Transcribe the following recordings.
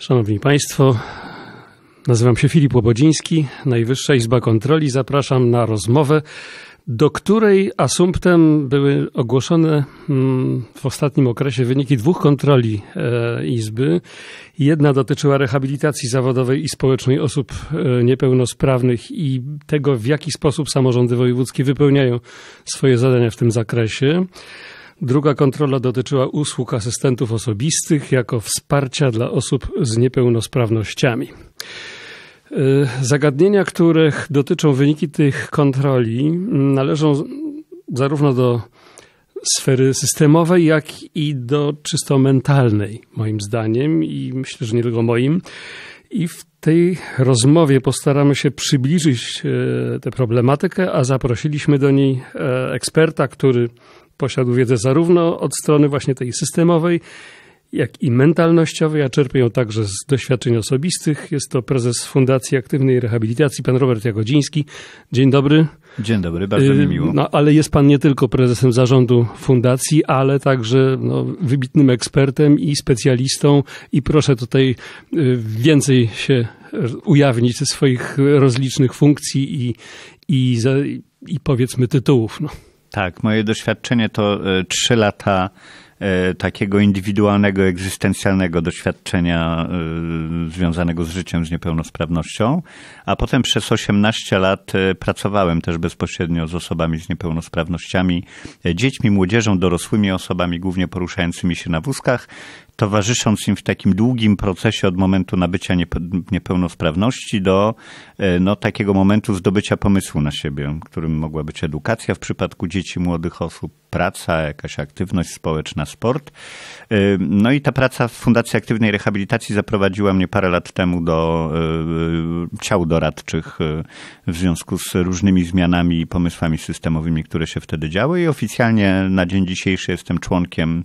Szanowni Państwo, nazywam się Filip Łobodziński, Najwyższa Izba Kontroli. Zapraszam na rozmowę, do której asumptem były ogłoszone mm, w ostatnim okresie wyniki dwóch kontroli e, Izby. Jedna dotyczyła rehabilitacji zawodowej i społecznej osób e, niepełnosprawnych i tego, w jaki sposób samorządy wojewódzkie wypełniają swoje zadania w tym zakresie. Druga kontrola dotyczyła usług asystentów osobistych jako wsparcia dla osób z niepełnosprawnościami. Y, zagadnienia, których dotyczą wyniki tych kontroli, należą zarówno do sfery systemowej, jak i do czysto mentalnej, moim zdaniem, i myślę, że nie tylko moim. I w tej rozmowie postaramy się przybliżyć y, tę problematykę, a zaprosiliśmy do niej e, eksperta, który posiadł wiedzę zarówno od strony właśnie tej systemowej, jak i mentalnościowej, a czerpię ją także z doświadczeń osobistych. Jest to prezes Fundacji Aktywnej Rehabilitacji, pan Robert Jagodziński. Dzień dobry. Dzień dobry, bardzo mi y, miło. No, ale jest pan nie tylko prezesem zarządu fundacji, ale także no, wybitnym ekspertem i specjalistą i proszę tutaj y, więcej się ujawnić ze swoich rozlicznych funkcji i, i, i powiedzmy tytułów. No. Tak, moje doświadczenie to e, trzy lata e, takiego indywidualnego, egzystencjalnego doświadczenia e, związanego z życiem z niepełnosprawnością, a potem przez 18 lat pracowałem też bezpośrednio z osobami z niepełnosprawnościami, dziećmi, młodzieżą, dorosłymi osobami, głównie poruszającymi się na wózkach towarzysząc im w takim długim procesie od momentu nabycia niepełnosprawności do e, no, takiego momentu zdobycia pomysłu na siebie, którym mogła być edukacja w przypadku dzieci, młodych osób, praca, jakaś aktywność społeczna, sport. E, no i ta praca w Fundacji Aktywnej Rehabilitacji zaprowadziła mnie parę lat temu do e, ciał doradczych w związku z różnymi zmianami i pomysłami systemowymi, które się wtedy działy i oficjalnie na dzień dzisiejszy jestem członkiem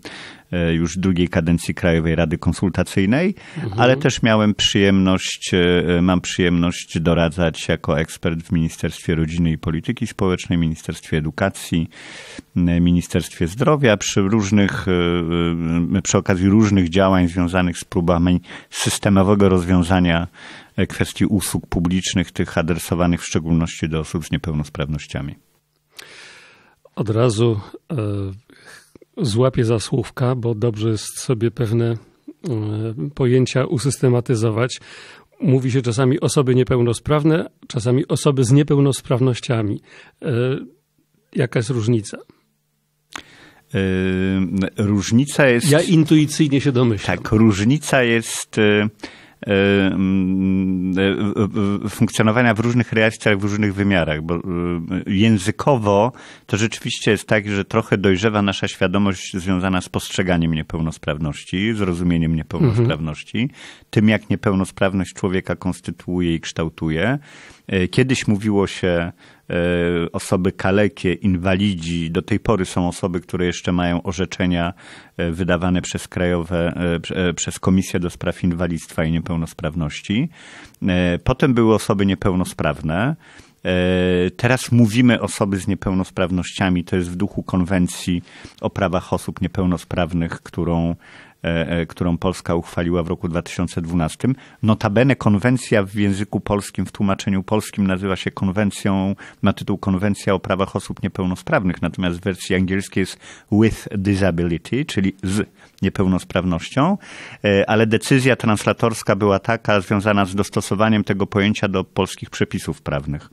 E, już drugiej kadencji Krajowej Rady Konsultacyjnej, mhm. ale też miałem przyjemność, e, e, mam przyjemność doradzać jako ekspert w Ministerstwie Rodziny i Polityki Społecznej, Ministerstwie Edukacji, Ministerstwie Zdrowia przy różnych, przy okazji różnych działań związanych z próbami systemowego rozwiązania kwestii usług publicznych, tych adresowanych w szczególności do osób z niepełnosprawnościami. Od razu złapię za słówka, bo dobrze jest sobie pewne e, pojęcia usystematyzować. Mówi się czasami osoby niepełnosprawne, czasami osoby z niepełnosprawnościami. E, jaka jest różnica? E, różnica jest. Ja intuicyjnie się domyślam. Tak, różnica jest Y, y, y, funkcjonowania w różnych reakcjach w różnych wymiarach, bo językowo to rzeczywiście jest tak, że trochę dojrzewa nasza świadomość związana z postrzeganiem niepełnosprawności, z rozumieniem niepełnosprawności, mhm. tym jak niepełnosprawność człowieka konstytuuje i kształtuje. E, kiedyś mówiło się e, osoby kalekie, inwalidzi, do tej pory są osoby, które jeszcze mają orzeczenia e, wydawane przez krajowe, przez Komisję do Spraw Inwalidztwa i Niepełnosprawności. Potem były osoby niepełnosprawne. Teraz mówimy osoby z niepełnosprawnościami, to jest w duchu konwencji o prawach osób niepełnosprawnych, którą E, e, którą Polska uchwaliła w roku 2012. Notabene konwencja w języku polskim, w tłumaczeniu polskim nazywa się konwencją, ma tytuł Konwencja o prawach osób niepełnosprawnych, natomiast w wersji angielskiej jest with disability, czyli z niepełnosprawnością, e, ale decyzja translatorska była taka, związana z dostosowaniem tego pojęcia do polskich przepisów prawnych.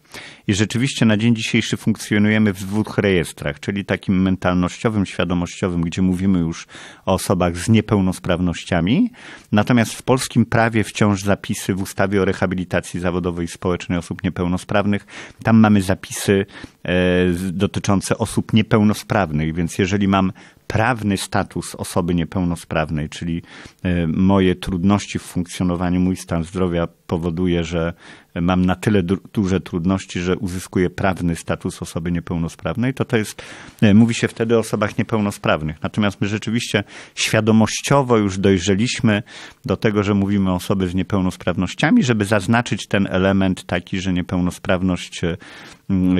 I rzeczywiście na dzień dzisiejszy funkcjonujemy w dwóch rejestrach, czyli takim mentalnościowym, świadomościowym, gdzie mówimy już o osobach z niepełnosprawnościami, natomiast w polskim prawie wciąż zapisy w ustawie o rehabilitacji zawodowej i społecznej osób niepełnosprawnych, tam mamy zapisy E, dotyczące osób niepełnosprawnych, więc jeżeli mam prawny status osoby niepełnosprawnej, czyli e, moje trudności w funkcjonowaniu, mój stan zdrowia powoduje, że mam na tyle duże trudności, że uzyskuję prawny status osoby niepełnosprawnej, to to jest, e, mówi się wtedy o osobach niepełnosprawnych. Natomiast my rzeczywiście świadomościowo już dojrzeliśmy do tego, że mówimy o osoby z niepełnosprawnościami, żeby zaznaczyć ten element taki, że niepełnosprawność e,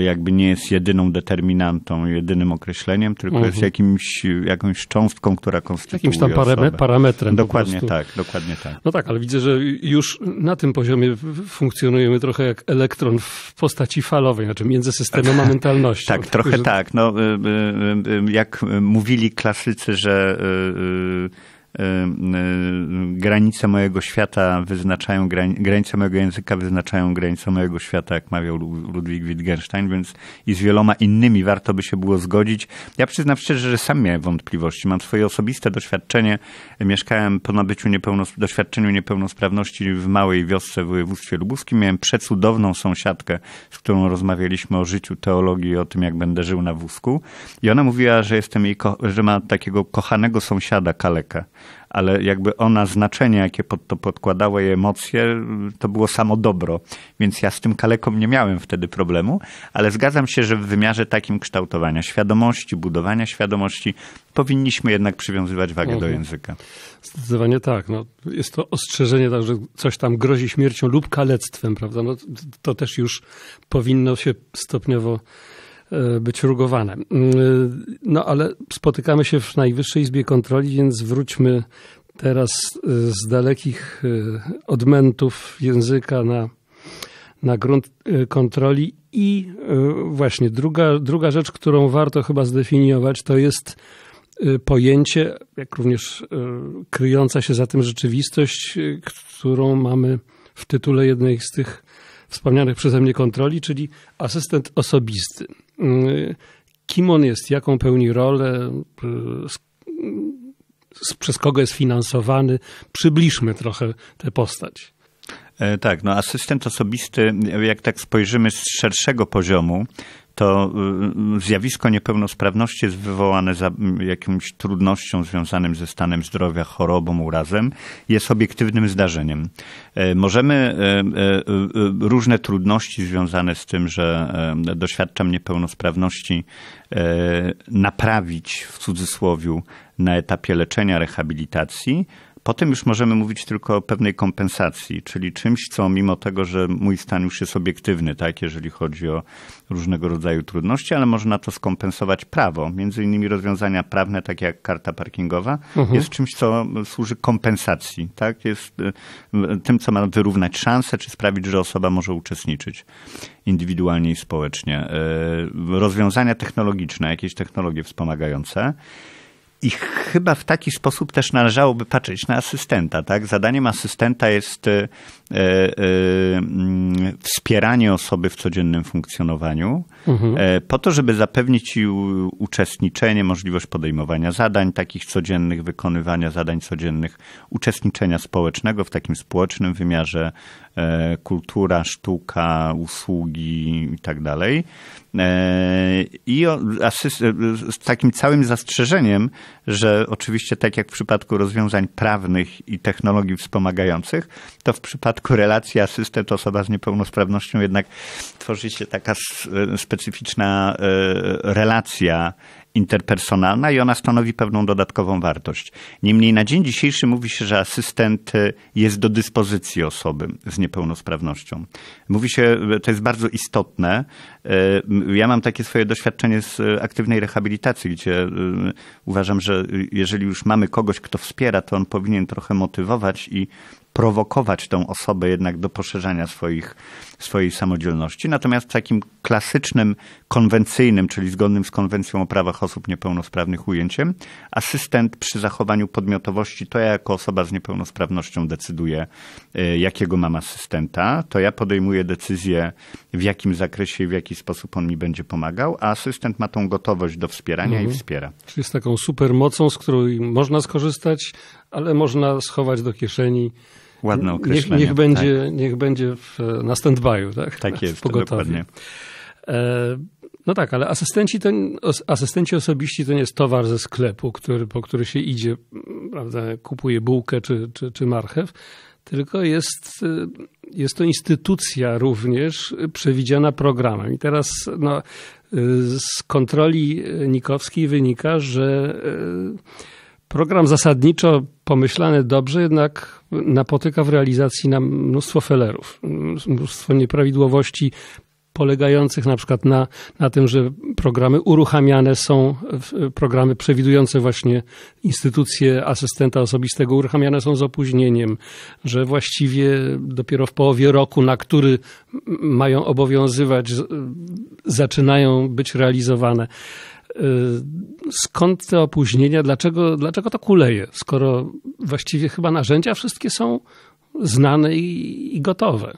jakby nie jest jedyną determinantą, jedynym określeniem, tylko mhm. jest jakimś, jakąś cząstką, która konstytuuje Jakimś tam osobę. parametrem. Dokładnie tak, dokładnie tak. No tak, ale widzę, że już na tym poziomie funkcjonujemy trochę jak elektron w postaci falowej, znaczy między systemem a mentalnością. tak, trochę tak. No, y, y, y, jak mówili klasycy, że Y, y, granice mojego świata wyznaczają, granice mojego języka wyznaczają granice mojego świata, jak mawiał Ludwig Wittgenstein, więc i z wieloma innymi warto by się było zgodzić. Ja przyznam szczerze, że sam miałem wątpliwości. Mam swoje osobiste doświadczenie. Mieszkałem po nabyciu niepełnos doświadczeniu niepełnosprawności w małej wiosce w województwie lubuskim. Miałem przecudowną sąsiadkę, z którą rozmawialiśmy o życiu, teologii, o tym, jak będę żył na wózku. I ona mówiła, że jestem jej, że ma takiego kochanego sąsiada Kaleka ale jakby ona znaczenie, jakie pod to podkładała, jej emocje, to było samo dobro. Więc ja z tym kaleką nie miałem wtedy problemu, ale zgadzam się, że w wymiarze takim kształtowania świadomości, budowania świadomości, powinniśmy jednak przywiązywać wagę mhm. do języka. Zdecydowanie tak. No, jest to ostrzeżenie, tak, że coś tam grozi śmiercią lub kalectwem, prawda? No, to też już powinno się stopniowo E, być rugowane. Mm, e, no ale spotykamy się w Najwyższej Izbie Kontroli, więc wróćmy teraz e, z dalekich odmętów języka na, na grunt kontroli. I właśnie druga, druga rzecz, którą warto chyba zdefiniować, to jest pojęcie, jak również kryjąca się za tym rzeczywistość, którą mamy w tytule jednej z tych wspomnianych przeze mnie kontroli, czyli asystent osobisty. Y, kim on jest, jaką pełni rolę, y, przez kogo jest finansowany. Przybliżmy trochę tę postać. E, tak, no asystent osobisty, jak tak spojrzymy z szerszego poziomu, to y, y, zjawisko niepełnosprawności jest wywołane jakimś trudnością związanym ze stanem zdrowia, chorobą, urazem, jest obiektywnym zdarzeniem. E, możemy e, e, różne trudności związane z tym, że doświadczam niepełnosprawności, naprawić w cudzysłowie na etapie leczenia, rehabilitacji Potem już możemy mówić tylko o pewnej kompensacji, czyli czymś, co mimo tego, że mój stan już jest obiektywny, tak, jeżeli chodzi o różnego rodzaju trudności, ale można to skompensować prawo. Między innymi rozwiązania prawne, takie jak karta parkingowa, mhm. jest czymś, co służy kompensacji, tak, jest e, tym, co ma wyrównać szanse, czy sprawić, że osoba może uczestniczyć indywidualnie i społecznie. E, rozwiązania technologiczne, jakieś technologie wspomagające. I chyba w taki sposób też należałoby patrzeć na asystenta. Tak? Zadaniem asystenta jest y, y, y, wspieranie osoby w codziennym funkcjonowaniu, mhm. E, po to, żeby zapewnić jej uczestniczenie, możliwość podejmowania zadań takich codziennych, wykonywania zadań codziennych, uczestniczenia społecznego w takim społecznym wymiarze E, kultura, sztuka, usługi i tak dalej. E, I z takim całym zastrzeżeniem, że oczywiście tak jak w przypadku rozwiązań prawnych i technologii wspomagających, to w przypadku relacji asystent-osoba z niepełnosprawnością jednak tworzy się taka specyficzna e, relacja interpersonalna i ona stanowi pewną dodatkową wartość. Niemniej na dzień dzisiejszy mówi się, że asystent y, jest do dyspozycji osoby z niepełnosprawnością. Mówi się, y, to jest bardzo istotne. Y, ja mam takie swoje doświadczenie z aktywnej rehabilitacji, gdzie uważam, że jeżeli już mamy kogoś, kto wspiera, to on powinien trochę motywować i prowokować tą osobę jednak do poszerzania swoich, swojej samodzielności. Natomiast w takim klasycznym, konwencyjnym, czyli zgodnym z konwencją o prawach osób niepełnosprawnych ujęciem, asystent przy zachowaniu podmiotowości, to ja jako osoba z niepełnosprawnością decyduję, y, jakiego mam asystenta, to ja podejmuję decyzję, w jakim zakresie i w jaki sposób on mi będzie pomagał, a asystent ma tą gotowość do wspierania mhm. i wspiera. Czyli jest taką supermocą, z której można skorzystać, ale można schować do kieszeni Ładne określenie. Niech, niech będzie, tak. niech będzie w, na stand-by'u, tak? Tak jest, dokładnie. E, no tak, ale asystenci, to, asystenci osobiści to nie jest towar ze sklepu, który, po który się idzie, prawda, kupuje bułkę czy, czy, czy marchew, tylko jest, e, jest to instytucja również przewidziana programem. I teraz no, e, z kontroli Nikowskiej wynika, że Program zasadniczo pomyślany dobrze, jednak napotyka w realizacji na mnóstwo felerów, mnóstwo nieprawidłowości polegających na przykład na, na tym, że programy uruchamiane są, programy przewidujące właśnie instytucje asystenta osobistego uruchamiane są z opóźnieniem, że właściwie dopiero w połowie roku, na który mają obowiązywać, zaczynają być realizowane. Y, skąd te opóźnienia, dlaczego, dlaczego to kuleje, skoro właściwie chyba narzędzia wszystkie są znane i, i gotowe.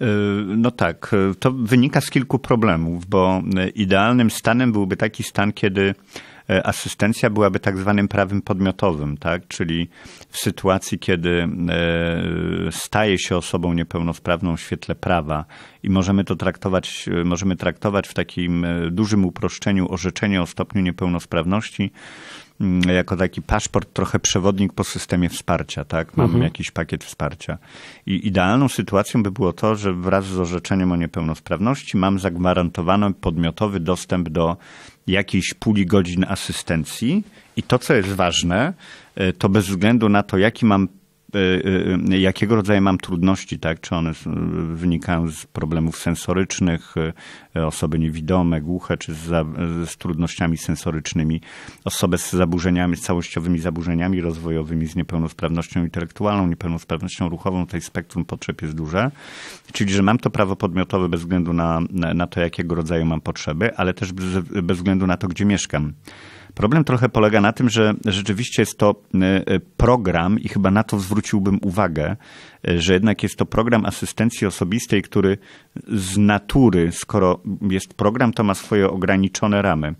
Y, no tak, y, to wynika z kilku problemów, bo idealnym stanem byłby taki stan, kiedy E, asystencja byłaby tak zwanym prawem podmiotowym, tak? czyli w sytuacji, kiedy e, staje się osobą niepełnosprawną w świetle prawa i możemy to traktować, e, możemy traktować w takim dużym uproszczeniu orzeczenie o stopniu niepełnosprawności, Mm, jako taki paszport, trochę przewodnik po systemie wsparcia, tak? Mam mhm. jakiś pakiet wsparcia. I idealną sytuacją by było to, że wraz z orzeczeniem o niepełnosprawności mam zagwarantowany podmiotowy dostęp do jakiejś puli godzin asystencji i to, co jest ważne, e, to bez względu na to, jaki mam Y, y, y, jakiego rodzaju mam trudności, tak? Czy one wynikają z problemów sensorycznych, osoby niewidome, głuche, czy z, z trudnościami sensorycznymi, osoby z zaburzeniami, z całościowymi zaburzeniami rozwojowymi, z niepełnosprawnością intelektualną, niepełnosprawnością ruchową, tutaj spektrum potrzeb jest duże. Czyli, że mam to prawo podmiotowe bez względu na, na to, jakiego rodzaju mam potrzeby, ale też bez, bez względu na to, gdzie mieszkam. Problem trochę polega na tym, że rzeczywiście jest to y, y, program i chyba na to zwróciłbym uwagę, y, że jednak jest to program asystencji osobistej, który z natury, skoro jest program, to ma swoje ograniczone ramy.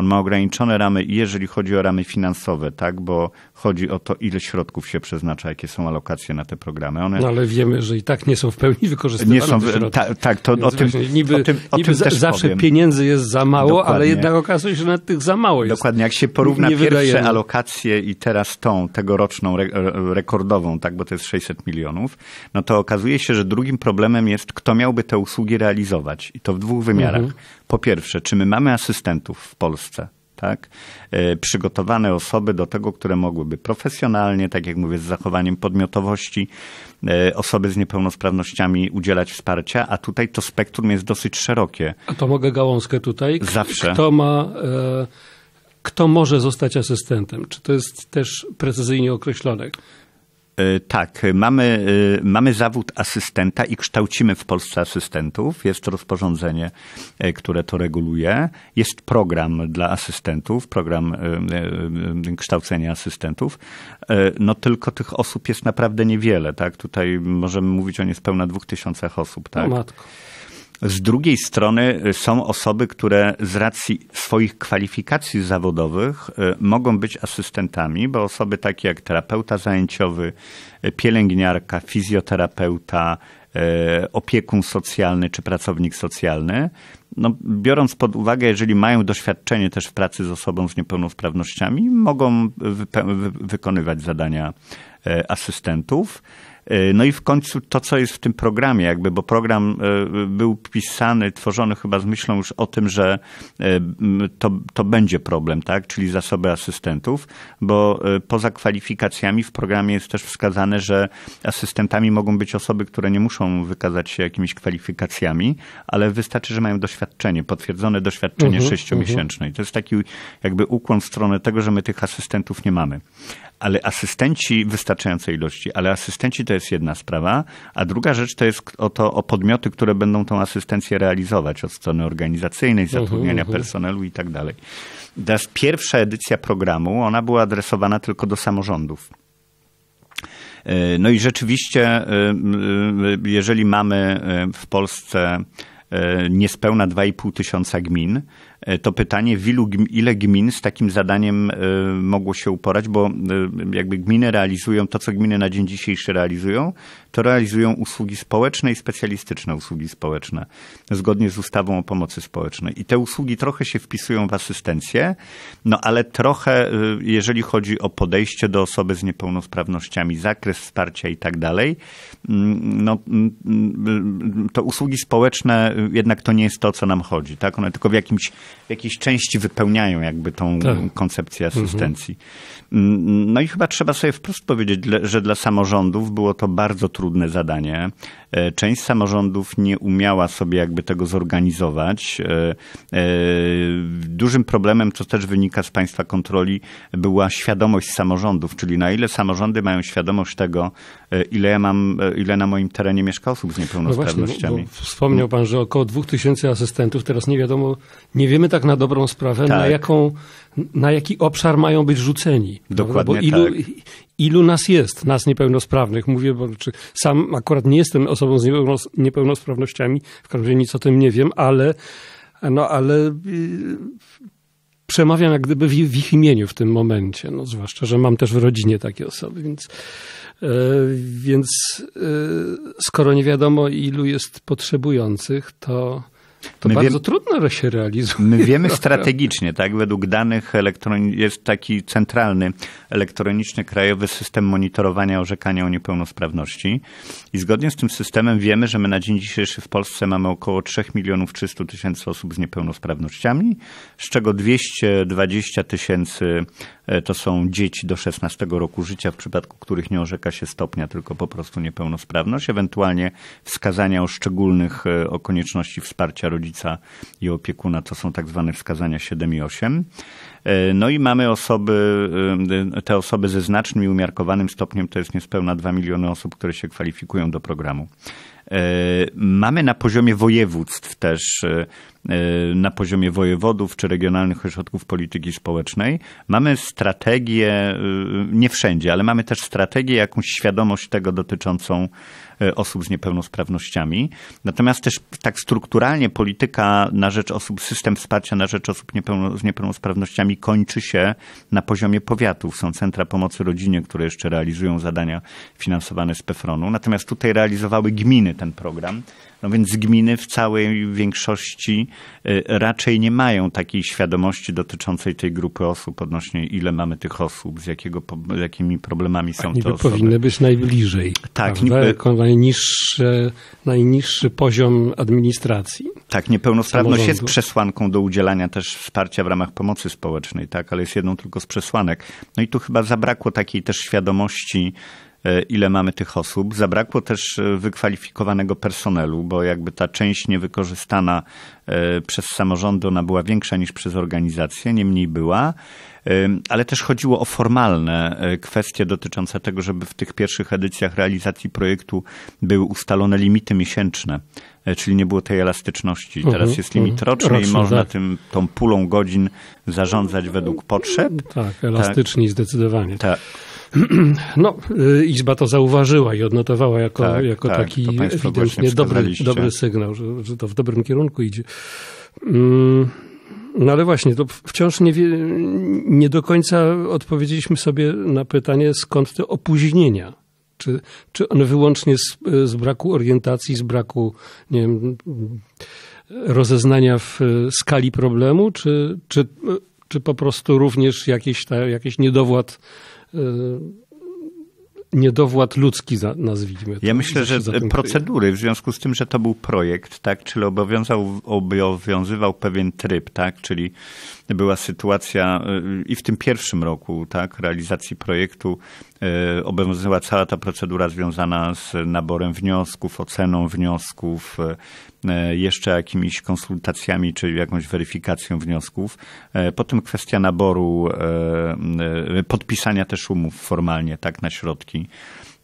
On ma ograniczone ramy, jeżeli chodzi o ramy finansowe, tak? Bo chodzi o to, ile środków się przeznacza, jakie są alokacje na te programy. One... No ale wiemy, że i tak nie są w pełni wykorzystywane. Nie są, ta, tak, to o tym, niby, o tym, o niby tym zawsze powiem. pieniędzy jest za mało, Dokładnie. ale jednak okazuje się, że nad tych za mało jest. Dokładnie, jak się porówna nie pierwsze wydajemy. alokacje i teraz tą tegoroczną re, rekordową, tak, bo to jest 600 milionów, no to okazuje się, że drugim problemem jest, kto miałby te usługi realizować i to w dwóch wymiarach. Mhm po pierwsze, czy my mamy asystentów w Polsce? tak? E, przygotowane osoby do tego, które mogłyby profesjonalnie, tak jak mówię, z zachowaniem podmiotowości, e, osoby z niepełnosprawnościami udzielać wsparcia, a tutaj to spektrum jest dosyć szerokie. A to mogę gałązkę tutaj? Zawsze. Kto ma. E, kto może zostać asystentem? Czy to jest też precyzyjnie określone? E, tak, mamy, e, mamy zawód asystenta i kształcimy w Polsce asystentów. Jest rozporządzenie, e, które to reguluje. Jest program dla asystentów, program kształcenia asystentów. No tylko tych osób jest naprawdę niewiele, tak? Tutaj możemy mówić o niespełna dwóch tysiącach osób, tak? No matko. Z drugiej strony y, są osoby, które z racji swoich kwalifikacji zawodowych y, mogą być asystentami, bo osoby takie jak terapeuta zajęciowy, y, pielęgniarka, fizjoterapeuta, opiekun socjalny czy pracownik socjalny, no, biorąc pod uwagę, jeżeli mają doświadczenie też w pracy z osobą z niepełnosprawnościami, mogą wykonywać zadania asystentów. Y, no i w końcu to, co jest w tym programie, jakby, bo program y, był pisany, tworzony chyba z myślą już o tym, że y, to, to będzie problem, tak? Czyli zasoby asystentów, bo poza kwalifikacjami w programie jest też wskazane, że asystentami mogą być osoby, które nie muszą wykazać się jakimiś kwalifikacjami, ale wystarczy, że mają doświadczenie, potwierdzone doświadczenie mhm, sześciomiesięczne. Uh -huh, uh -huh. I to jest taki jakby ukłon w stronę tego, że my tych asystentów nie mamy ale asystenci wystarczającej ilości, ale asystenci to jest jedna sprawa, a druga rzecz to jest o to o podmioty, które będą tą asystencję realizować od strony organizacyjnej, mhm, zatrudniania uh mhm. -huh. personelu i tak dalej. Teraz pierwsza edycja programu, ona była adresowana tylko do samorządów. E, no i rzeczywiście, e, e, jeżeli mamy w Polsce niespełna 2,5 tysiąca gmin, E, to pytanie, w ilu, ile gmin z takim zadaniem e, mogło się uporać, bo e, jakby gminy realizują to, co gminy na dzień dzisiejszy realizują, to realizują usługi społeczne i specjalistyczne usługi społeczne, zgodnie z ustawą o pomocy społecznej. I te usługi trochę się wpisują w asystencję, no ale trochę, y, jeżeli chodzi o podejście do osoby z niepełnosprawnościami, zakres wsparcia i tak dalej, mm, no mm, mm, y, to usługi społeczne y, jednak to nie jest to, o co nam chodzi, tak? One tylko w, jakimś, w jakiejś części wypełniają jakby tą tak. koncepcję mhm. asystencji. Mhm. No i chyba trzeba sobie wprost powiedzieć, że dla samorządów było to bardzo trudne trudne zadanie. E, część samorządów nie umiała sobie jakby tego zorganizować. E, e, dużym problemem, co też wynika z Państwa kontroli, była świadomość samorządów, czyli na ile samorządy mają świadomość tego, ile ja mam, ile na moim terenie mieszka osób z niepełnosprawnościami. No właśnie, wspomniał Pan, że około 2000 asystentów, teraz nie wiadomo, nie wiemy tak na dobrą sprawę, tak. na jaką na jaki obszar mają być rzuceni. Dokładnie bo ilu, tak. ilu nas jest, nas niepełnosprawnych? Mówię, bo czy sam akurat nie jestem osobą z niepełnosprawnościami, w każdym razie nic o tym nie wiem, ale, no, ale y, przemawiam jak gdyby w, w ich imieniu w tym momencie. No, zwłaszcza, że mam też w rodzinie takie osoby, więc, yy, więc yy, skoro nie wiadomo, ilu jest potrzebujących, to to my bardzo wie... trudno się realizuje. My wiemy strategicznie, tak? Według danych elektron... jest taki centralny elektroniczny krajowy system monitorowania orzekania o niepełnosprawności i zgodnie z tym systemem wiemy, że my na dzień dzisiejszy w Polsce mamy około 3 milionów 300 tysięcy osób z niepełnosprawnościami, z czego 220 tysięcy e, to są dzieci do 16 roku życia, w przypadku których nie orzeka się stopnia, tylko po prostu niepełnosprawność, ewentualnie wskazania o szczególnych, e, o konieczności wsparcia rodzica i opiekuna to są tak zwane wskazania 7 i 8. E, no i mamy osoby, e, te osoby ze znacznym i umiarkowanym stopniem, to jest niespełna 2 miliony osób, które się kwalifikują do programu. E, mamy na poziomie województw też, na poziomie wojewodów czy regionalnych ośrodków polityki społecznej, mamy strategię, nie wszędzie, ale mamy też strategię, jakąś świadomość tego dotyczącą E, osób z niepełnosprawnościami. Natomiast też tak strukturalnie polityka na rzecz osób, system wsparcia na rzecz osób niepełno, z niepełnosprawnościami kończy się na poziomie powiatów. Są centra pomocy rodzinie, które jeszcze realizują zadania finansowane z PFRON-u. Natomiast tutaj realizowały gminy ten program no więc gminy w całej większości y, raczej nie mają takiej świadomości dotyczącej tej grupy osób, odnośnie ile mamy tych osób, z jakiego, jakimi problemami są tak, niby te osoby. powinny być najbliżej. Tak. Niby... Najniższy, najniższy poziom administracji. Tak, niepełnosprawność samorządu. jest przesłanką do udzielania też wsparcia w ramach pomocy społecznej, tak, ale jest jedną tylko z przesłanek. No i tu chyba zabrakło takiej też świadomości, E, ile mamy tych osób. Zabrakło też e, wykwalifikowanego personelu, bo jakby ta część niewykorzystana e, przez samorządy, ona była większa niż przez organizację, niemniej była. Ale też chodziło o formalne kwestie dotyczące tego, żeby w tych pierwszych edycjach realizacji projektu były ustalone limity miesięczne, czyli nie było tej elastyczności. Teraz mhm, jest limit roczny mhm. roczny, i można tak. tym, tą pulą godzin zarządzać według potrzeb. Tak, elastyczni tak, zdecydowanie. Tak. No, y, Izba to zauważyła i odnotowała jako, tak, jako tak, taki ewidentnie dobry, dobry sygnał, że, że to w dobrym kierunku idzie. Mm, no ale właśnie, to wciąż nie, nie do końca odpowiedzieliśmy sobie na pytanie, skąd te opóźnienia. Czy, czy one wyłącznie z, z braku orientacji, z braku nie wiem, rozeznania w y, skali problemu, czy, czy, y, czy po prostu również jakiś, ta, jakiś niedowład Y, niedowład ludzki, nazwijmy to. Ja myślę, że procedury, w związku z tym, że to był projekt, tak, czyli obowiązał, obowiązywał pewien tryb, tak, czyli była sytuacja y, i w tym pierwszym roku tak, realizacji projektu y, obowiązywała cała ta procedura związana z naborem wniosków, oceną wniosków, y, jeszcze jakimiś konsultacjami, czyli jakąś weryfikacją wniosków. Potem kwestia naboru, podpisania też umów formalnie tak na środki.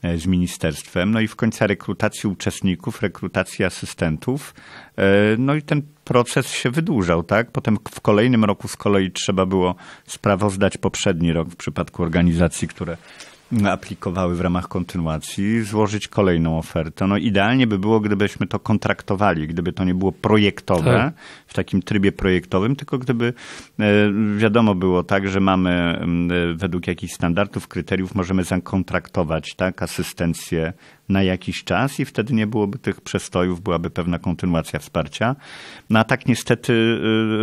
E, z ministerstwem. No i w końcu rekrutacji uczestników, rekrutacji asystentów. E, no i ten proces się wydłużał, tak? Potem w kolejnym roku z kolei trzeba było sprawozdać poprzedni rok w przypadku organizacji, które aplikowały w ramach kontynuacji, złożyć kolejną ofertę. No idealnie by było, gdybyśmy to kontraktowali, gdyby to nie było projektowe, tak. w takim trybie projektowym, tylko gdyby e, wiadomo było tak, że mamy e, według jakichś standardów, kryteriów możemy zakontraktować tak, asystencję na jakiś czas i wtedy nie byłoby tych przestojów, byłaby pewna kontynuacja wsparcia. No a tak niestety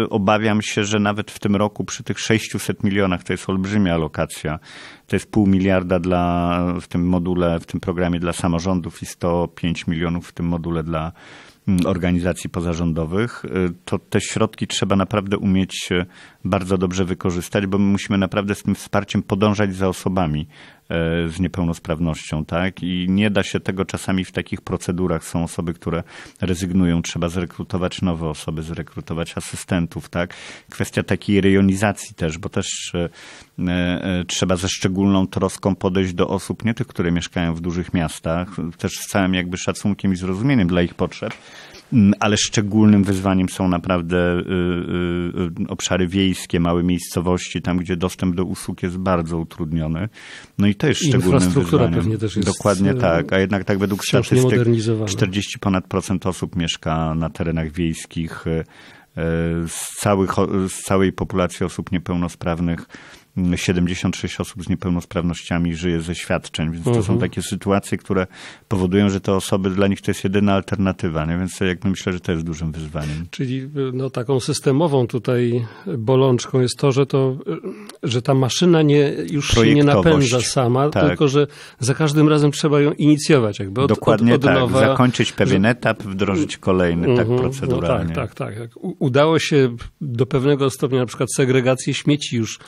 y, obawiam się, że nawet w tym roku przy tych 600 milionach, to jest olbrzymia alokacja, to jest pół miliarda dla, w tym module, w tym programie dla samorządów i 105 milionów w tym module dla mm, organizacji pozarządowych, y, to te środki trzeba naprawdę umieć y, bardzo dobrze wykorzystać, bo my musimy naprawdę z tym wsparciem podążać za osobami, E, z niepełnosprawnością, tak? I nie da się tego czasami w takich procedurach. Są osoby, które rezygnują, trzeba zrekrutować nowe osoby, zrekrutować asystentów, tak? Kwestia takiej rejonizacji też, bo też e, e, trzeba ze szczególną troską podejść do osób, nie tych, które mieszkają w dużych miastach, też z całym jakby szacunkiem i zrozumieniem dla ich potrzeb, Mm, ale szczególnym wyzwaniem są naprawdę y, y, y, obszary wiejskie, małe miejscowości, tam gdzie dostęp do usług jest bardzo utrudniony. No i to jest szczególnym Infrastruktura wyzwaniem. pewnie też jest Dokładnie tak, a jednak tak według statystyk 40 ponad procent osób mieszka na terenach wiejskich z, całych, z całej populacji osób niepełnosprawnych 76 osób z niepełnosprawnościami żyje ze świadczeń, więc to mhm. są takie sytuacje, które powodują, że te osoby, dla nich to jest jedyna alternatywa, nie? więc jak myślę, że to jest dużym wyzwaniem. Czyli y, no, taką systemową tutaj bolączką jest to, że, to, y, że ta maszyna nie, już się nie napędza sama, tak. tylko że za każdym razem trzeba ją inicjować. Jakby od, Dokładnie od, od tak. nowa, tak, zakończyć pewien że... etap, wdrożyć kolejny, tak mhm. tak proceduralnie. No tak, tak, tak. udało się do pewnego stopnia na przykład segregację śmieci już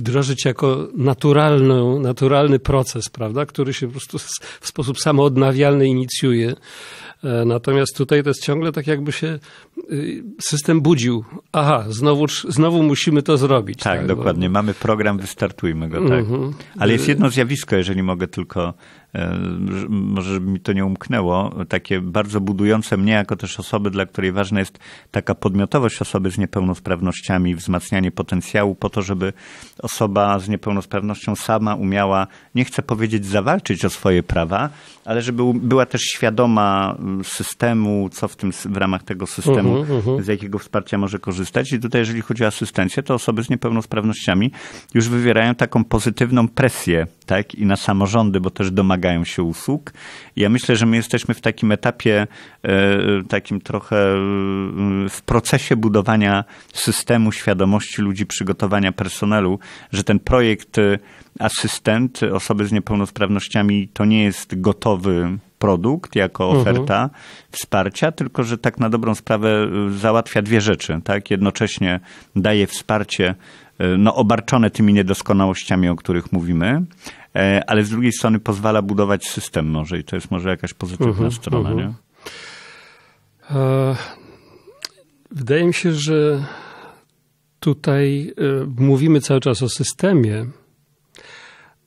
wdrożyć jako naturalną, naturalny proces, prawda, który się po prostu w sposób samoodnawialny inicjuje. E, natomiast tutaj to jest ciągle tak, jakby się Y, system budził. Aha, znowu, znowu musimy to zrobić. Tak, tak dokładnie. Bo... Mamy program, wystartujmy go, tak. Mm-hmm. Ale jest jedno zjawisko, jeżeli mogę tylko, e, może żeby mi to nie umknęło, takie bardzo budujące mnie, jako też osoby, dla której ważna jest taka podmiotowość osoby z niepełnosprawnościami, wzmacnianie potencjału po to, żeby osoba z niepełnosprawnością sama umiała, nie chcę powiedzieć zawalczyć o swoje prawa, ale żeby była też świadoma systemu, co w, tym, w ramach tego systemu mhm. Mhm, mhm. z jakiego wsparcia może korzystać. I tutaj, jeżeli chodzi o asystencję, to osoby z niepełnosprawnościami już wywierają taką pozytywną presję, tak, i na samorządy, bo też domagają się usług. I ja myślę, że my jesteśmy w takim etapie, e, takim trochę e, w procesie budowania systemu świadomości ludzi, przygotowania personelu, że ten projekt e, asystent osoby z niepełnosprawnościami to nie jest gotowy produkt, jako mhm. oferta mhm. wsparcia, tylko że tak na dobrą sprawę y, załatwia dwie rzeczy. Tak? Jednocześnie daje wsparcie y, no, obarczone tymi niedoskonałościami, o których mówimy, e, ale z drugiej strony pozwala budować system może i to jest może jakaś pozytywna mhm, strona. Mhm. Nie? E, wydaje mi się, że tutaj y, mówimy cały czas o systemie,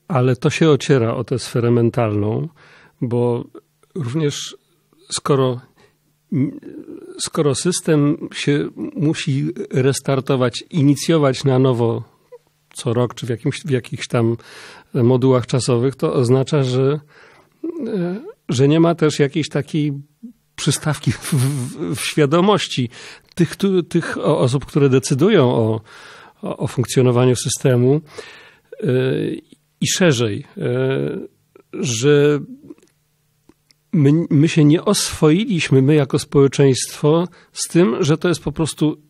ale to się ociera o tę sferę mentalną, bo Również skoro, skoro system się musi restartować, inicjować na nowo co rok czy w, jakimś, w jakichś tam modułach czasowych, to oznacza, że, e, że nie ma też jakiejś takiej przystawki w, w, w świadomości tych, tu, tych osób, które decydują o, o, o funkcjonowaniu systemu yy, i szerzej, yy, że my, my się nie oswoiliśmy, my jako społeczeństwo, z tym, że to jest po prostu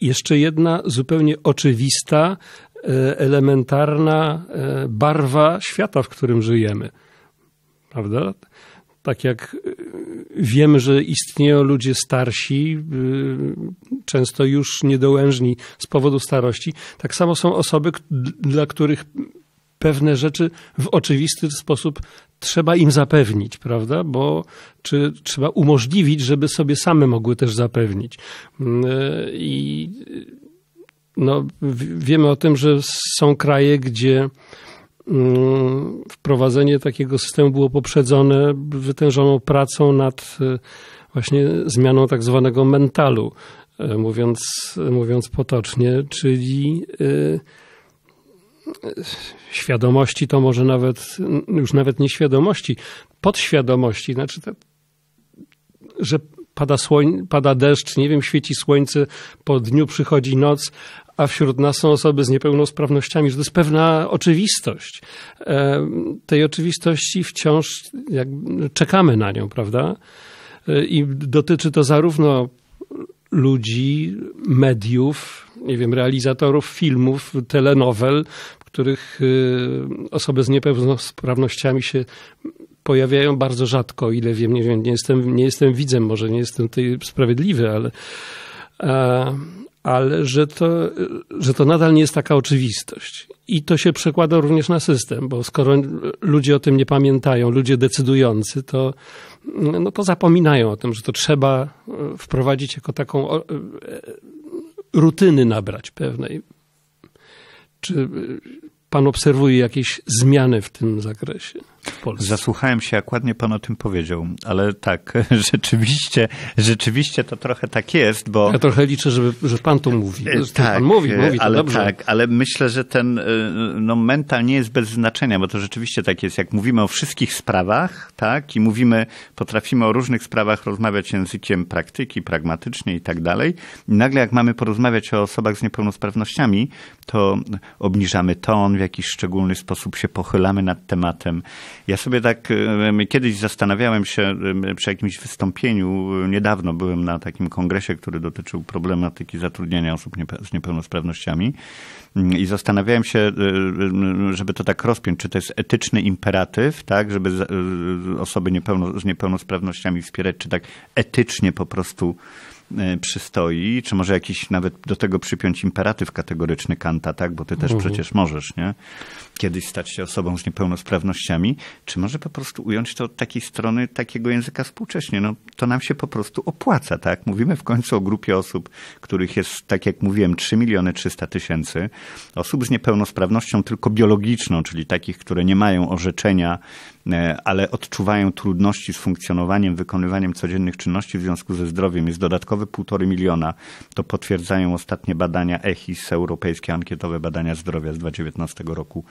jeszcze jedna zupełnie oczywista, e, elementarna e, barwa świata, w którym żyjemy. Prawda? Tak jak e, wiemy, że istnieją ludzie starsi, często już niedołężni z powodu starości, tak samo są osoby, dla których pewne rzeczy w oczywisty sposób trzeba im zapewnić, prawda? Bo czy trzeba umożliwić, żeby sobie same mogły też zapewnić. Mm, e, I no, wiemy o tym, że są kraje, gdzie mm, wprowadzenie takiego systemu było poprzedzone wytężoną pracą nad e, właśnie zmianą tak zwanego mentalu, e, mówiąc, mówiąc potocznie, czyli świadomości, to może nawet, już nawet nieświadomości, podświadomości, znaczy, te, że pada, słoń, pada deszcz, nie wiem, świeci słońce, po dniu przychodzi noc, a wśród nas są osoby z niepełnosprawnościami, że to jest pewna oczywistość. E, tej oczywistości wciąż jak, czekamy na nią, prawda? E, I dotyczy to zarówno ludzi, mediów, nie wiem, realizatorów filmów, telenowel, w których y, osoby z niepełnosprawnościami się pojawiają bardzo rzadko, ile wiem, nie wiem, nie jestem, nie jestem widzem, może nie jestem tutaj sprawiedliwy, ale ale że to, że to nadal nie jest taka oczywistość. I to się przekłada również na system, bo skoro ludzie o tym nie pamiętają, ludzie decydujący, to, no to zapominają o tym, że to trzeba e, wprowadzić jako taką e, rutyny nabrać pewnej. Czy pan obserwuje jakieś zmiany w tym zakresie? Zasłuchałem się, jak ładnie pan o tym powiedział, ale tak, rzeczywiście, rzeczywiście to trochę tak jest, bo... Ja trochę liczę, żeby, że pan to mówi. E, tak, pan mówi, e, mówi ale dobrze. Tak, ale myślę, że ten e, no, mental nie jest bez znaczenia, bo to rzeczywiście tak jest. Jak mówimy o wszystkich sprawach, tak, i mówimy, potrafimy o różnych sprawach rozmawiać językiem praktyki, pragmatycznie i tak dalej, i nagle jak mamy porozmawiać o osobach z niepełnosprawnościami, to obniżamy ton, w jakiś szczególny sposób się pochylamy nad tematem, ja sobie tak kiedyś zastanawiałem się przy jakimś wystąpieniu, niedawno byłem na takim kongresie, który dotyczył problematyki zatrudnienia osób z niepełnosprawnościami mm, i zastanawiałem się, e, żeby to tak rozpiąć, czy to jest etyczny imperatyw, tak, żeby e, osoby niepełno, z niepełnosprawnościami wspierać, czy tak etycznie po prostu E, przystoi, czy może jakiś nawet do tego przypiąć imperatyw kategoryczny Kanta, tak? Bo ty też mhm. przecież możesz, nie? Kiedyś stać się osobą z niepełnosprawnościami, czy może po prostu ująć to od takiej strony takiego języka współcześnie? No, to nam się po prostu opłaca, tak? Mówimy w końcu o grupie osób, których jest, tak jak mówiłem, 3 miliony 300 tysięcy. Osób z niepełnosprawnością tylko biologiczną, czyli takich, które nie mają orzeczenia E, ale odczuwają trudności z funkcjonowaniem, wykonywaniem codziennych czynności w związku ze zdrowiem. Jest dodatkowe półtory miliona. To potwierdzają ostatnie badania EHIS, Europejskie Ankietowe Badania Zdrowia z 2019 roku.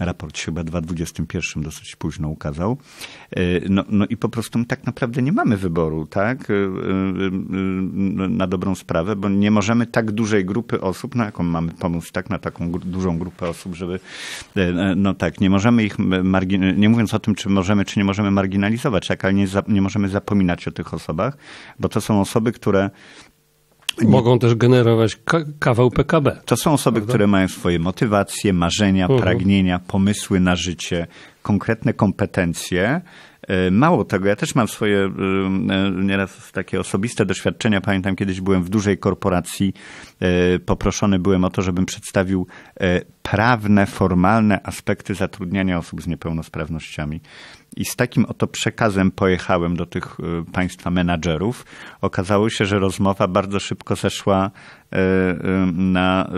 Raport się chyba 2021 dosyć późno ukazał. E, no, no i po prostu tak naprawdę nie mamy wyboru, tak? E, na dobrą sprawę, bo nie możemy tak dużej grupy osób, na no jaką mamy pomóc, tak? Na taką dużą grupę osób, żeby, no tak, nie możemy ich, nie mówiąc o tym, czy możemy, czy nie możemy marginalizować, jak, ale nie, za, nie możemy zapominać o tych osobach, bo to są osoby, które Mogą też generować kawał PKB. To są osoby, prawda? które mają swoje motywacje, marzenia, mhm. pragnienia, pomysły na życie, konkretne kompetencje, E, mało tego, ja też mam swoje e, e, nieraz takie osobiste doświadczenia. Pamiętam, kiedyś byłem w dużej korporacji, poproszony byłem o to, żebym przedstawił prawne, formalne aspekty zatrudniania osób z niepełnosprawnościami. I z takim oto przekazem pojechałem do tych państwa menadżerów. Okazało się, że rozmowa bardzo szybko zeszła na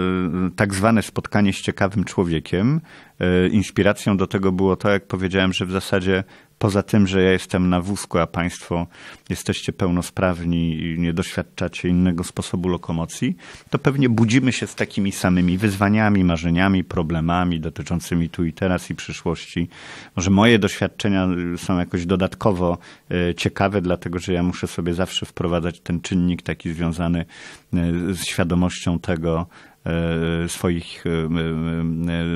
tak zwane spotkanie z ciekawym człowiekiem. Inspiracją do tego było to, jak powiedziałem, że w zasadzie poza tym, że ja jestem na wózku, a państwo jesteście pełnosprawni i nie doświadczacie innego sposobu lokomocji, to pewnie budzimy się z takimi samymi wyzwaniami, marzeniami, problemami dotyczącymi tu i teraz i przyszłości. Może moje doświadczenia są jakoś dodatkowo e, ciekawe, dlatego że ja muszę sobie zawsze wprowadzać ten czynnik taki związany e, z świadomością tego, E, swoich e,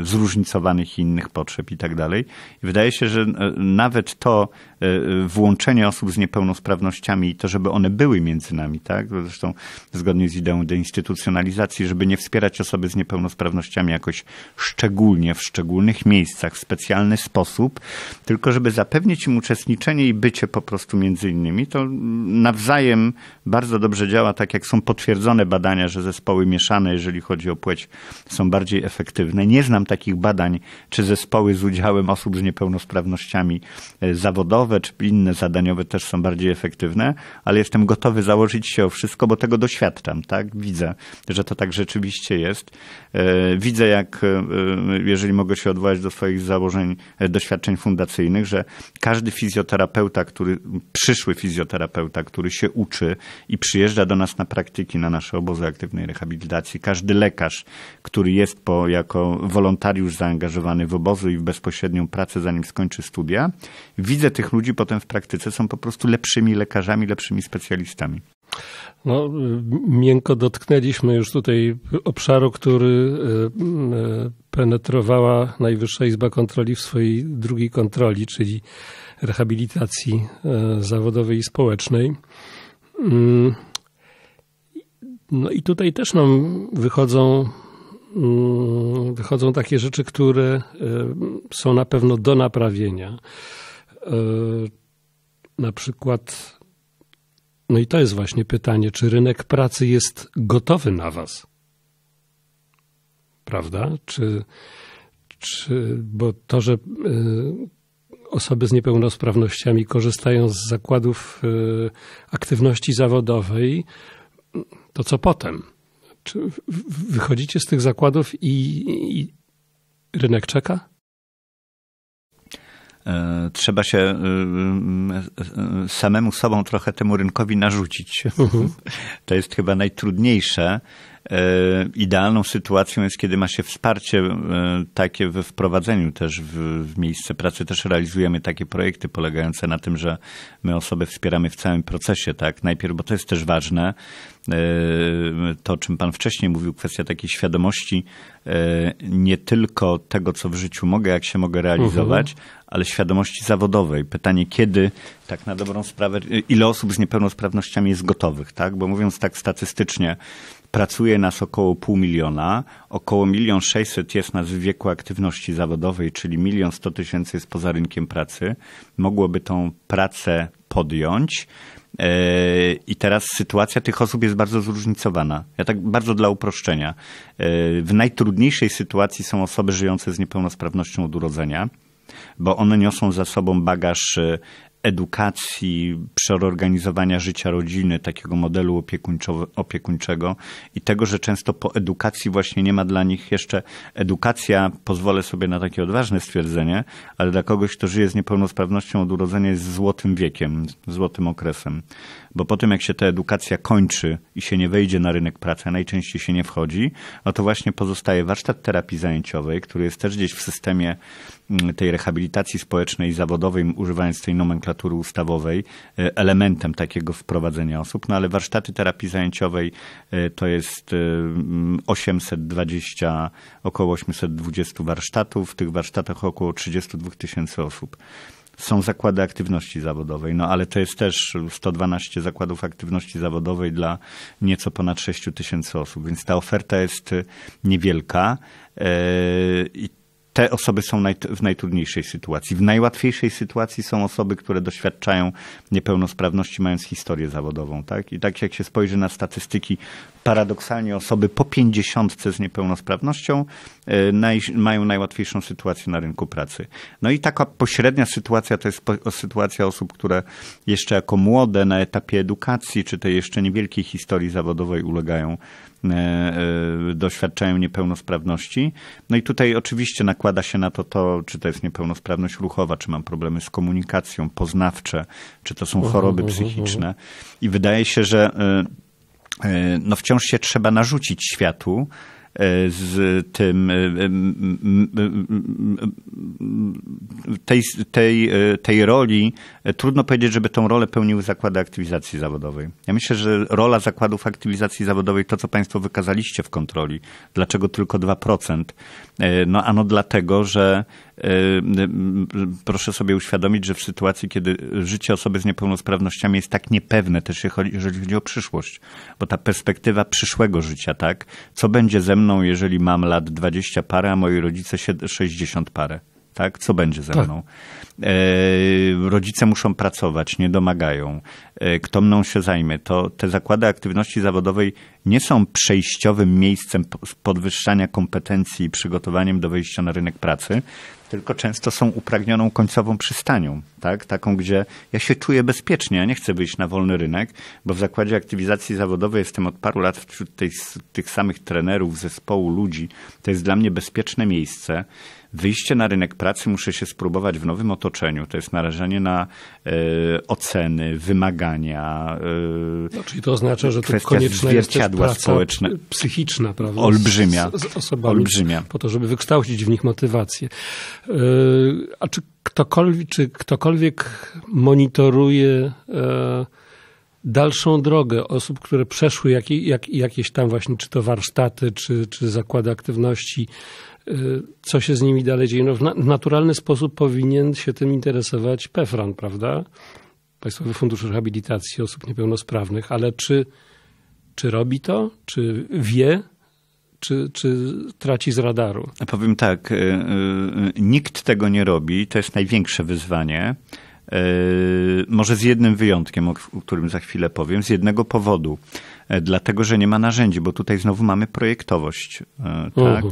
e, zróżnicowanych innych potrzeb i tak dalej. wydaje się, że nawet to E, e, włączenie osób z niepełnosprawnościami i to, żeby one były między nami, tak? Zresztą zgodnie z ideą deinstytucjonalizacji, żeby nie wspierać osoby z niepełnosprawnościami jakoś szczególnie, w szczególnych miejscach, w specjalny sposób, tylko żeby zapewnić im uczestniczenie i bycie po prostu między innymi. To nawzajem bardzo dobrze działa, tak jak są potwierdzone badania, że zespoły mieszane, jeżeli chodzi o płeć, są bardziej efektywne. Nie znam takich badań, czy zespoły z udziałem osób z niepełnosprawnościami e, zawodowych, zadaniowe czy inne zadaniowe też są bardziej efektywne, ale jestem gotowy założyć się o wszystko, bo tego doświadczam, tak? Widzę, że to tak rzeczywiście jest. E, widzę, jak, e, e, jeżeli mogę się odwołać do swoich założeń, doświadczeń fundacyjnych, że każdy fizjoterapeuta, który, przyszły fizjoterapeuta, który się uczy i przyjeżdża do nas na praktyki, na nasze obozy aktywnej rehabilitacji, każdy lekarz, który jest po, jako wolontariusz zaangażowany w obozy i w bezpośrednią pracę, zanim skończy studia, widzę tych ludzi, ludzi potem w praktyce są po prostu lepszymi lekarzami, lepszymi specjalistami. No, miękko dotknęliśmy już tutaj obszaru, który e, e, penetrowała Najwyższa Izba Kontroli w swojej drugiej kontroli, czyli rehabilitacji e, zawodowej i społecznej. Mm, no i tutaj też nam wychodzą, mm, wychodzą takie rzeczy, które są na pewno do naprawienia. E, na przykład, no i to jest właśnie pytanie, czy rynek pracy jest gotowy na Was? Prawda? Czy, czy bo to, że e, osoby z niepełnosprawnościami korzystają z zakładów e, aktywności zawodowej, to co potem? Czy wychodzicie z tych zakładów i, i rynek czeka? E, trzeba się e, e, samemu sobą trochę temu rynkowi narzucić. Mhm. Uh -huh. To jest chyba najtrudniejsze, E, idealną sytuacją jest, kiedy ma się wsparcie e, takie we wprowadzeniu też w, w miejsce pracy. Też realizujemy takie projekty polegające na tym, że my osoby wspieramy w całym procesie, tak? Najpierw, bo to jest też ważne, e, to, czym Pan wcześniej mówił, kwestia takiej świadomości nie tylko tego, co w życiu mogę, jak się mogę realizować, uh mhm. -huh. ale świadomości zawodowej. Pytanie, kiedy tak na dobrą sprawę, ile osób z niepełnosprawnościami jest gotowych, tak? Bo mówiąc tak statystycznie, Pracuje nas około pół miliona, około milion sześćset jest nas w wieku aktywności zawodowej, czyli milion sto tysięcy jest poza rynkiem pracy. Mogłoby tą pracę podjąć. E, I teraz sytuacja tych osób jest bardzo zróżnicowana. Ja tak bardzo dla uproszczenia. E, w najtrudniejszej sytuacji są osoby żyjące z niepełnosprawnością od urodzenia, bo one niosą za sobą bagaż e, edukacji, przeorganizowania życia rodziny, takiego modelu opiekuńczego i tego, że często po edukacji właśnie nie ma dla nich jeszcze edukacja, pozwolę sobie na takie odważne stwierdzenie, ale dla kogoś, kto żyje z niepełnosprawnością od urodzenia jest złotym wiekiem, złotym okresem. Bo po tym, jak się ta edukacja kończy i się nie wejdzie na rynek pracy, a najczęściej się nie wchodzi, no to właśnie pozostaje warsztat terapii zajęciowej, który jest też gdzieś w systemie Mm, tej rehabilitacji społecznej i zawodowej, używając tej nomenklatury ustawowej, e, elementem takiego wprowadzenia osób, no ale warsztaty terapii zajęciowej e, to jest 820, e, mm, około 820 warsztatów, w tych warsztatach około 32 tysięcy osób są zakłady aktywności zawodowej, no ale to jest też 112 zakładów aktywności zawodowej dla nieco ponad 6 tysięcy osób, więc ta oferta jest niewielka i te osoby są w najtrudniejszej sytuacji. W najłatwiejszej sytuacji są osoby, które doświadczają niepełnosprawności, mając historię zawodową. Tak? I tak jak się spojrzy na statystyki, paradoksalnie osoby po pięćdziesiątce z niepełnosprawnością e, naj, mają najłatwiejszą sytuację na rynku pracy. No i taka pośrednia sytuacja to jest po, sytuacja osób, które jeszcze jako młode na etapie edukacji, czy tej jeszcze niewielkiej historii zawodowej ulegają E, doświadczają niepełnosprawności. No i tutaj oczywiście nakłada się na to to, czy to jest niepełnosprawność ruchowa, czy mam problemy z komunikacją, poznawcze, czy to są mhm, choroby mhm, psychiczne. Mhm. I wydaje się, że e, e, no wciąż się trzeba narzucić światu, E, z tym e, tej, tej, e, tej roli, trudno powiedzieć, żeby tą rolę pełniły zakłady aktywizacji zawodowej. Ja myślę, że rola zakładów aktywizacji zawodowej, to co Państwo wykazaliście w kontroli, dlaczego tylko 2%? No ano dlatego, że Y, y, proszę sobie uświadomić, że w sytuacji, kiedy życie osoby z niepełnosprawnościami jest tak niepewne, też jeżeli chodzi o przyszłość, bo ta perspektywa przyszłego życia, tak? Co będzie ze mną, jeżeli mam lat 20 parę, a moi rodzice 60 parę? tak? Co będzie ze tak. mną? E, rodzice muszą pracować, nie domagają. E, kto mną się zajmie? To te zakłady aktywności zawodowej nie są przejściowym miejscem podwyższania kompetencji i przygotowaniem do wejścia na rynek pracy, tylko często są upragnioną końcową przystanią, tak? taką, gdzie ja się czuję bezpiecznie, ja nie chcę wyjść na wolny rynek, bo w zakładzie aktywizacji zawodowej jestem od paru lat wśród tej, tych samych trenerów, zespołu ludzi. To jest dla mnie bezpieczne miejsce wyjście na rynek pracy, muszę się spróbować w nowym otoczeniu. To jest narażenie na e, oceny, wymagania. E, no, czyli to oznacza, że to konieczne jest też praca społeczne. psychiczna, prawda? Olbrzymia. Z, z osobami, olbrzymia. Po to, żeby wykształcić w nich motywację. E, a czy ktokolwiek, czy ktokolwiek monitoruje dalszą drogę osób, które przeszły jak, jak, jakieś tam właśnie, czy to warsztaty, czy, czy zakłady aktywności Y, co się z nimi dalej dzieje. No, w, naturalny sposób powinien się tym interesować PEFRAN, prawda? Państwowy Fundusz Rehabilitacji Osób Niepełnosprawnych, ale czy, czy robi to? Czy wie? Czy, czy traci z radaru? Powiem tak, y, y, nikt tego nie robi. To jest największe wyzwanie. Może z jednym wyjątkiem, o którym za chwilę powiem, z jednego powodu. E, dlatego że nie ma narzędzi, bo tutaj znowu mamy projektowość. E, tak?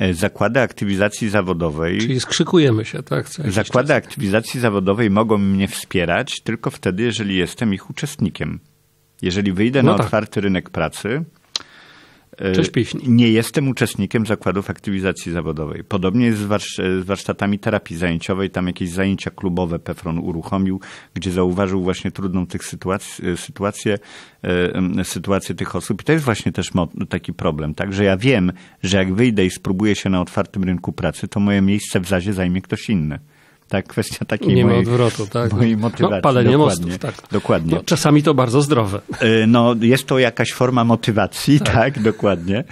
E, zakłady aktywizacji zawodowej. Czyli skrzykujemy się, tak? Zakłady czas. aktywizacji zawodowej mogą mnie wspierać tylko wtedy, jeżeli jestem ich uczestnikiem. Jeżeli wyjdę no na tak. otwarty rynek pracy, E, nie jestem uczestnikiem zakładów aktywizacji zawodowej. Podobnie jest z warsztatami terapii zajęciowej. Tam jakieś zajęcia klubowe PEFRON uruchomił, gdzie zauważył właśnie trudną tych sytuac- sytuację, sytuację tych osób. I to jest właśnie też taki problem, Także Że ja wiem, że jak wyjdę i spróbuję się na otwartym rynku pracy, to moje miejsce w zazie zajmie ktoś inny tak, kwestia takiej nie mojej, ma odwrotu, tak. mojej no, motywacji. No, palenie dokładnie, mostów, tak. Dokładnie. No, czasami to bardzo zdrowe. Y, no, jest to jakaś forma motywacji, tak, tak dokładnie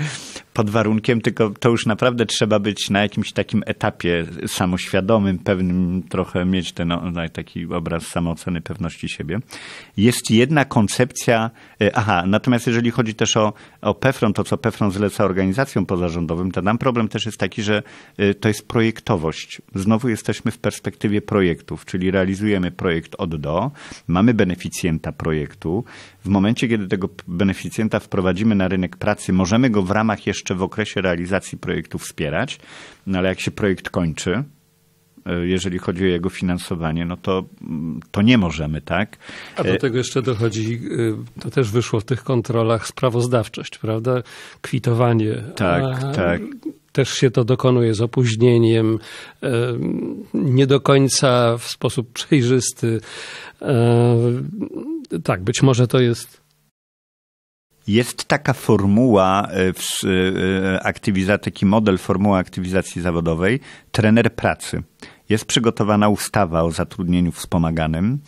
pod warunkiem, tylko to już naprawdę trzeba być na jakimś takim etapie samoświadomym, pewnym trochę mieć ten no, taki obraz samooceny pewności siebie. Jest jedna koncepcja, e, aha, natomiast jeżeli chodzi też o, o PEFRON, to co PEFRON zleca organizacjom pozarządowym, to nam problem też jest taki, że e, to jest projektowość. Znowu jesteśmy w perspektywie projektów, czyli realizujemy projekt od do, mamy beneficjenta projektu. W momencie, kiedy tego beneficjenta wprowadzimy na rynek pracy, możemy go w ramach jeszcze jeszcze w okresie realizacji projektu wspierać, no ale jak się projekt kończy, y, jeżeli chodzi o jego finansowanie, no to, mm, to nie możemy, tak? A do y, tego jeszcze dochodzi, y, to też wyszło w tych kontrolach, sprawozdawczość, prawda? Kwitowanie. Tak, A... tak też się to dokonuje z opóźnieniem, nie do końca w sposób przejrzysty. Tak, być może to jest jest taka formuła e, e, aktywizacji, taki model formuła aktywizacji zawodowej, trener pracy. Jest przygotowana ustawa o zatrudnieniu wspomaganym.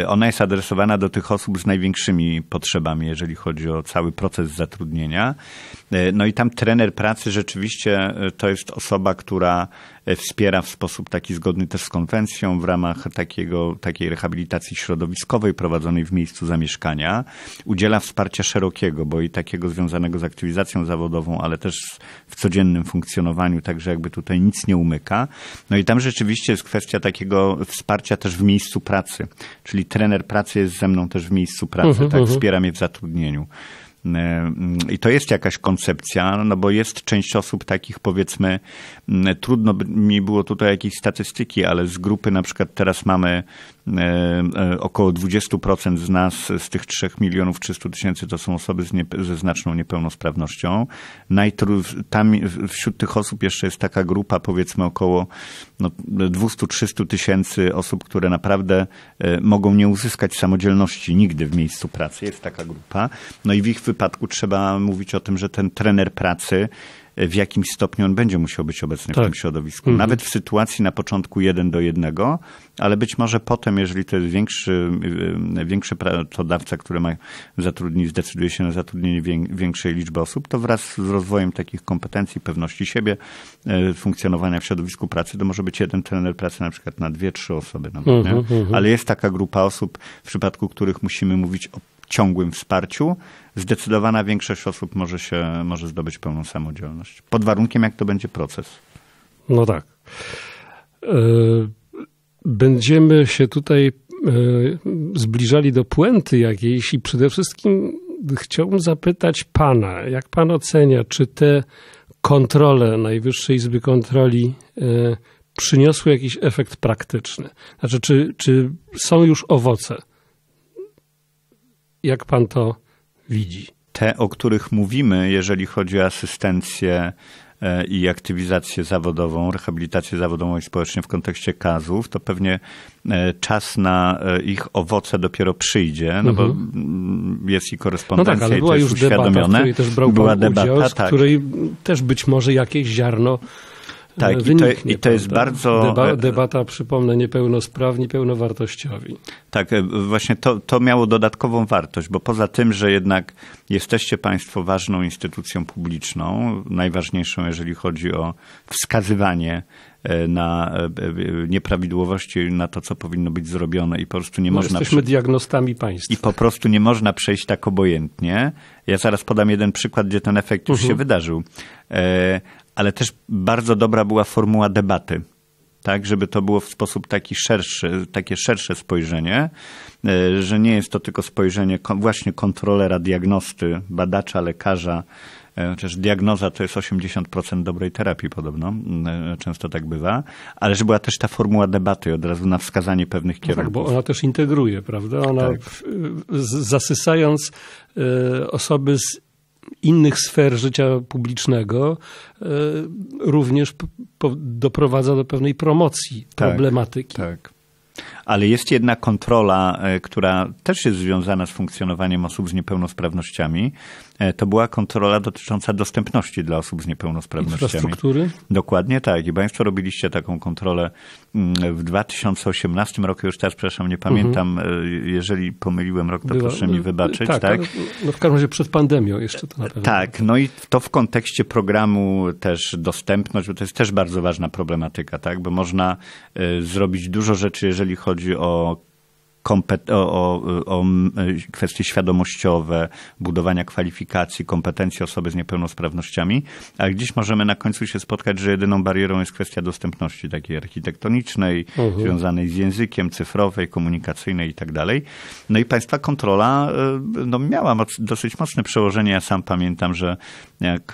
E, ona jest adresowana do tych osób z największymi potrzebami, jeżeli chodzi o cały proces zatrudnienia. No i tam trener pracy rzeczywiście to jest osoba, która E, wspiera w sposób taki zgodny też z konwencją w ramach takiego, takiej rehabilitacji środowiskowej prowadzonej w miejscu zamieszkania. Udziela wsparcia szerokiego, bo i takiego związanego z aktywizacją zawodową, ale też w codziennym funkcjonowaniu, także jakby tutaj nic nie umyka. No i tam rzeczywiście jest kwestia takiego wsparcia też w miejscu pracy, czyli trener pracy jest ze mną też w miejscu pracy, uh mhm, -huh, tak, uh mhm. -huh. wspiera mnie w zatrudnieniu. E, I to jest jakaś koncepcja, no bo jest część osób takich, powiedzmy, trudno by mi było tutaj jakieś statystyki, ale z grupy na przykład teraz mamy E, e, około 20% z nas, z tych 3 milionów 300 tysięcy, to są osoby ze znaczną niepełnosprawnością. Najtru, tam, wśród tych osób jeszcze jest taka grupa, powiedzmy około no, 200-300 tysięcy osób, które naprawdę e, mogą nie uzyskać samodzielności nigdy w miejscu pracy. Jest taka grupa. No i w ich wypadku trzeba mówić o tym, że ten trener pracy, w jakimś stopniu on będzie musiał być obecny tak. w tym środowisku. Mhm. Nawet w sytuacji na początku jeden do jednego, ale być może potem, jeżeli to jest większy, y, większy pracodawca, który ma zatrudnić, zdecyduje się na zatrudnienie większej liczby osób, to wraz z rozwojem takich kompetencji, pewności siebie, y, funkcjonowania w środowisku pracy, to może być jeden trener pracy na przykład na dwie, trzy osoby. Nawet, no, mhm, mhm, ale jest taka grupa osób, w przypadku których musimy mówić o ciągłym wsparciu, zdecydowana większość osób może, się, może zdobyć pełną samodzielność. Pod warunkiem, jak to będzie proces. No tak. E, będziemy się tutaj e, zbliżali do puenty jakiejś i przede wszystkim chciałbym zapytać Pana, jak Pan ocenia, czy te kontrole Najwyższej Izby Kontroli e, przyniosły jakiś efekt praktyczny? Znaczy, czy, czy są już owoce jak pan to widzi? Te, o których mówimy, jeżeli chodzi o asystencję e, i aktywizację zawodową, rehabilitację zawodową i społeczną w kontekście kazów, to pewnie e, czas na e, ich owoce dopiero przyjdzie, no bo mhm. mm, jest i korespondencja no tak, ale była i to już jest uświadomione. Debata, w której też brał była udział, debata, tak. z której też być może jakieś ziarno tak, I to, i to jest tak? bardzo... Deba, debata, przypomnę, niepełnosprawni, pełnowartościowi. Tak, e, właśnie to, to miało dodatkową wartość, bo poza tym, że jednak jesteście Państwo ważną instytucją publiczną, najważniejszą, jeżeli chodzi o wskazywanie e, na e, nieprawidłowości, na to, co powinno być zrobione i po prostu nie no można... Jesteśmy diagnostami państwa. I po prostu nie można przejść tak obojętnie. Ja zaraz podam jeden przykład, gdzie ten efekt już uh -huh. się mhm. wydarzył ale też bardzo dobra była formuła debaty. Tak, żeby to było w sposób taki szerszy, takie szersze spojrzenie, e, że nie jest to tylko spojrzenie właśnie kontrolera, diagnosty, badacza, lekarza, e, chociaż diagnoza to jest 80% dobrej terapii podobno, e, często tak bywa, ale że była też ta formuła debaty od razu na wskazanie pewnych kierunków. No tak, bo ona też integruje, prawda? Ona tak. zasysając osoby z innych sfer życia publicznego e, również doprowadza do pewnej promocji tak, problematyki. Tak. Ale jest jedna kontrola, e, która też jest związana z funkcjonowaniem osób z niepełnosprawnościami, E, to była kontrola dotycząca dostępności dla osób z niepełnosprawnościami. Infrastruktury? Dokładnie tak. I Państwo robiliście taką kontrolę mm, w 2018 roku, już teraz, przepraszam, nie pamiętam, mhm. E, jeżeli pomyliłem rok, to Była, proszę mi wybaczyć. Tak, tak? No w każdym razie przed pandemią jeszcze to na e, pewno. Tak, no i to w kontekście programu też dostępność, bo to jest też bardzo ważna problematyka, tak? bo można zrobić dużo rzeczy, jeżeli chodzi o kompet- o, o, o kwestie świadomościowe, budowania kwalifikacji, kompetencji osoby z niepełnosprawnościami, ale dziś możemy na końcu się spotkać, że jedyną barierą jest kwestia dostępności takiej architektonicznej, mhm. związanej z językiem, cyfrowej, komunikacyjnej i tak dalej. No i państwa kontrola e, no, miała moc, dosyć mocne przełożenie. Ja sam pamiętam, że jak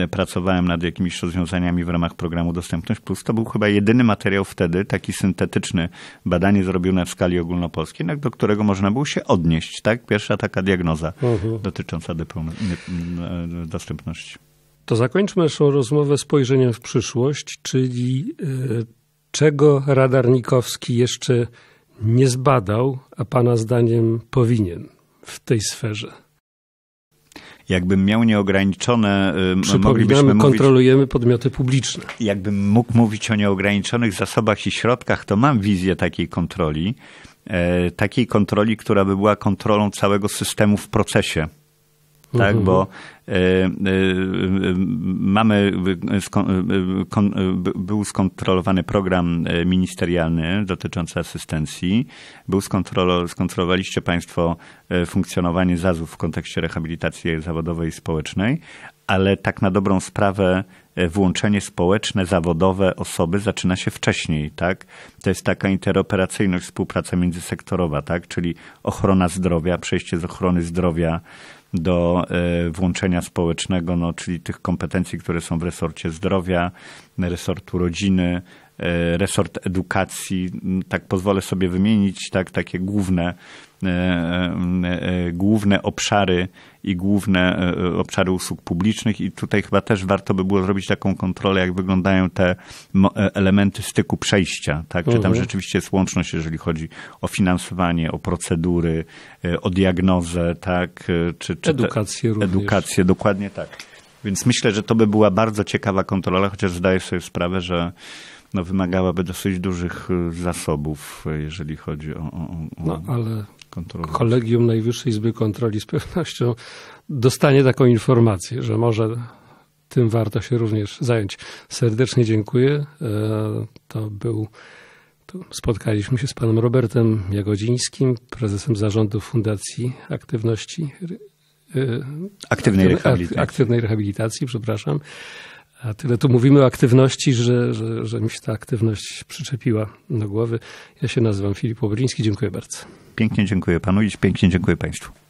e, pracowałem nad jakimiś rozwiązaniami w ramach programu Dostępność Plus, to był chyba jedyny materiał wtedy, taki syntetyczny, badanie zrobione w skali ogólnopolskiej, no, do którego można było się odnieść. Tak? Pierwsza taka diagnoza mhm. dotycząca e, dostępności. To zakończmy naszą rozmowę spojrzeniem w przyszłość, czyli e, czego Radarnikowski jeszcze nie zbadał, a Pana zdaniem powinien w tej sferze? jakbym miał nieograniczone... Y, Przypominamy, mówić, kontrolujemy podmioty publiczne. Jakbym mógł mówić o nieograniczonych zasobach i środkach, to mam wizję takiej kontroli, e, takiej kontroli, która by była kontrolą całego systemu w procesie tak? Mhm. Bo y, y, mamy, e, skon, był skontrolowany program ministerialny dotyczący asystencji. Był skontrolo, skontrolowaliście Państwo funkcjonowanie ZAZ-ów w kontekście rehabilitacji zawodowej i społecznej, ale tak na dobrą sprawę włączenie społeczne, zawodowe osoby zaczyna się wcześniej, tak? To jest taka interoperacyjność, współpraca międzysektorowa, tak? Czyli ochrona zdrowia, przejście z ochrony zdrowia do e, włączenia społecznego, no, czyli tych kompetencji, które są w resorcie zdrowia, resortu rodziny, E, resort edukacji, tak pozwolę sobie wymienić, tak, takie główne, e, e, główne obszary i główne obszary usług publicznych i tutaj chyba też warto by było zrobić taką kontrolę, jak wyglądają te elementy styku przejścia, tak? Czy tam mhm. rzeczywiście jest łączność, jeżeli chodzi o finansowanie, o procedury, o diagnozę, tak? Czy, czy edukację również. Edukację, dokładnie tak. Więc myślę, że to by była bardzo ciekawa kontrola, chociaż zdaję sobie sprawę, że no, wymagałaby dosyć dużych y, zasobów, y, jeżeli chodzi o, o, o no, ale kontrolę. Kolegium Najwyższej Izby Kontroli z pewnością dostanie taką informację, że może tym warto się również zająć. Serdecznie dziękuję. E, to był. To spotkaliśmy się z panem Robertem Jagodzińskim, prezesem zarządu Fundacji Aktywności e, Aktywnej Rehabilitacji. Aktywnej Rehabilitacji, przepraszam. A tyle tu mówimy o aktywności, że, że, że mi się ta aktywność przyczepiła do głowy. Ja się nazywam Filip Łobyliński. Dziękuję bardzo. Pięknie dziękuję panu i pięknie dziękuję państwu.